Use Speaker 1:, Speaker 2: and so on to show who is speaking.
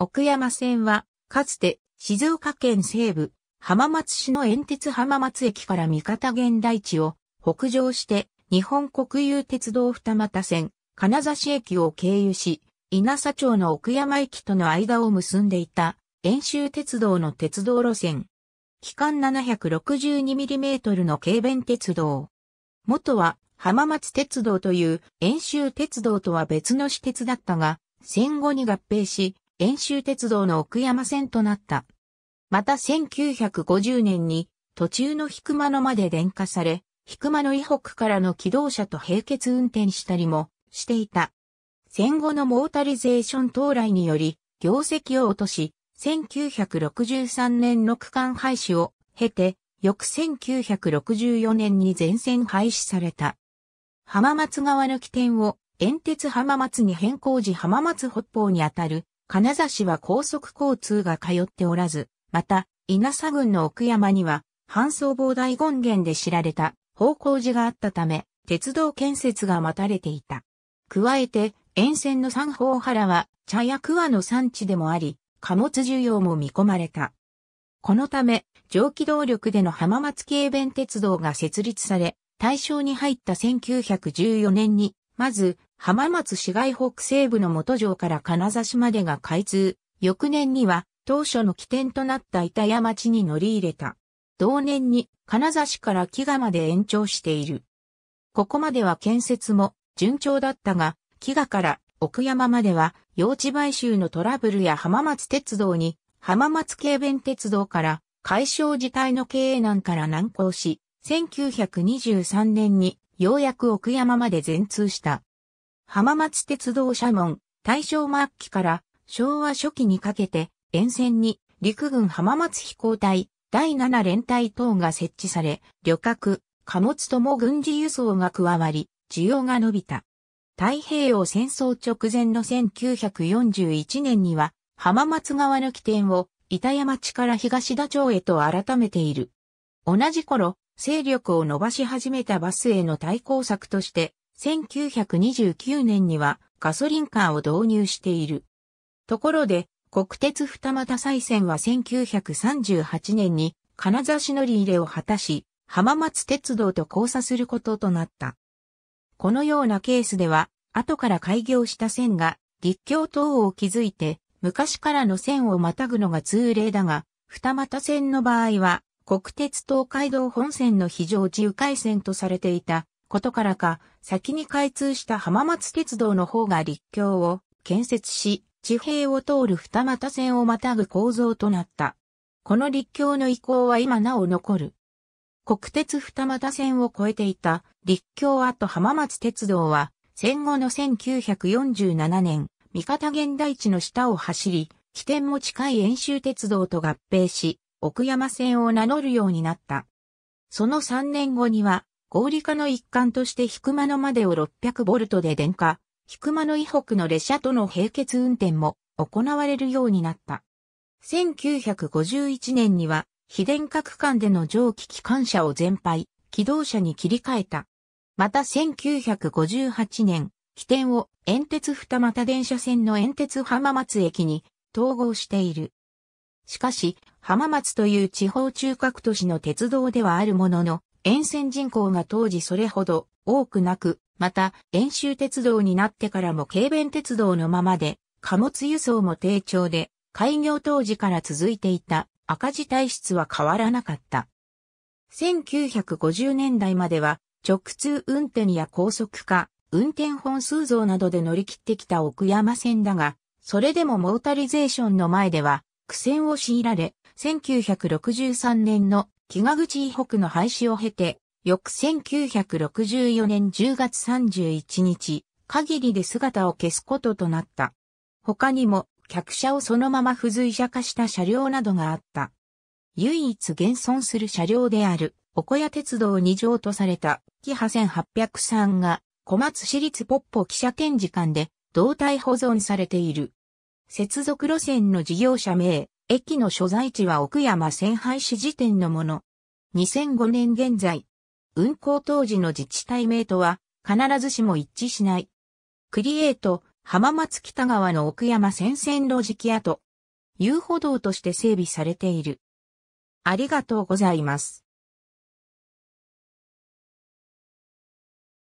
Speaker 1: 奥山線は、かつて静岡県西部、浜松市の遠鉄浜松駅から三方現代地を北上して日本国有鉄道二股線、金指駅を経由し、稲佐町の奥山駅との間を結んでいた、遠州鉄道の鉄道路線。期間 762mm の軽便鉄道。元は浜松鉄道という遠州鉄道とは別の私鉄だったが、戦後に合併し、遠州鉄道の奥山線となった。また1950年に途中の引間野まで電化され、引間野以北からの機動車と並結運転したりもしていた。戦後のモータリゼーション到来により、業績を落とし、1963年の区間廃止を経て、翌1964年に全線廃止された。浜松側の起点を、遠鉄浜松に変更時浜松北方にあたる金沢市は高速交通が通っておらず、また、稲佐郡の奥山には、半僧坊大権限で知られた方向寺があったため、鉄道建設が待たれていた。加えて、沿線の三方原は茶や桑の産地でもあり、貨物需要も見込まれた。このため、蒸気動力での浜松軽便鉄道が設立され、大正に入った1914年に、まず、浜松市街北西部の元城から金指までが開通、翌年には当初の起点となった板屋町に乗り入れた。同年に金指から木賀まで延長している。ここまでは建設も順調だったが、木賀から奥山までは用地買収のトラブルや浜松鉄道に浜松軽便鉄道から解消自体の経営難から難航し、1923年にようやく奥山まで全通した。浜松鉄道社門、大正末期から昭和初期にかけて沿線に陸軍浜松飛行隊第7連隊等が設置され、旅客、貨物とも軍事輸送が加わり、需要が伸びた。太平洋戦争直前の1941年には、浜松側の起点を板山地から東田町へと改めている。同じ頃、勢力を伸ばし始めたバスへの対抗策として、1929年にはガソリンカーを導入している。ところで、国鉄二俣再線は1938年に金指市乗り入れを果たし、浜松鉄道と交差することとなった。このようなケースでは、後から開業した線が立教等を築いて、昔からの線をまたぐのが通例だが、二股線の場合は、国鉄東海道本線の非常時迂回線とされていたことからか、先に開通した浜松鉄道の方が陸橋を建設し、地平を通る二股線をまたぐ構造となった。この陸橋の遺構は今なお残る。国鉄二股線を越えていた陸橋跡浜松鉄道は戦後の1947年、三方現代地の下を走り、起点も近い遠州鉄道と合併し、奥山線を名乗るようになった。その3年後には合理化の一環としてヒクマノまでを6 0 0トで電化、ヒクマノ以北の列車との並結運転も行われるようになった。1951年には、非電化区間での蒸気機関車を全廃、機動車に切り替えた。また1958年、起点を遠鉄二股電車線の遠鉄浜松駅に統合している。しかし、浜松という地方中核都市の鉄道ではあるものの、沿線人口が当時それほど多くなく、また、遠州鉄道になってからも軽便鉄道のままで、貨物輸送も低調で、開業当時から続いていた赤字体質は変わらなかった。1950年代までは、直通運転や高速化、運転本数増などで乗り切ってきた奥山線だが、それでもモータリゼーションの前では、苦戦を強いられ、1963年の木賀口以北の廃止を経て、翌1964年10月31日、限りで姿を消すこととなった。他にも、客車をそのまま付随車化した車両などがあった。唯一現存する車両である、おこや鉄道2乗とされた、キハ1803が、小松市立ポッポ記者展示館で、胴体保存されている。接続路線の事業者名、駅の所在地は奥山線廃止時点のもの。2005年現在、運行当時の自治体名とは必ずしも一致しない。クリエイト、浜松北側の奥山線線路敷跡。遊歩道として整備されている。ありがとうございます。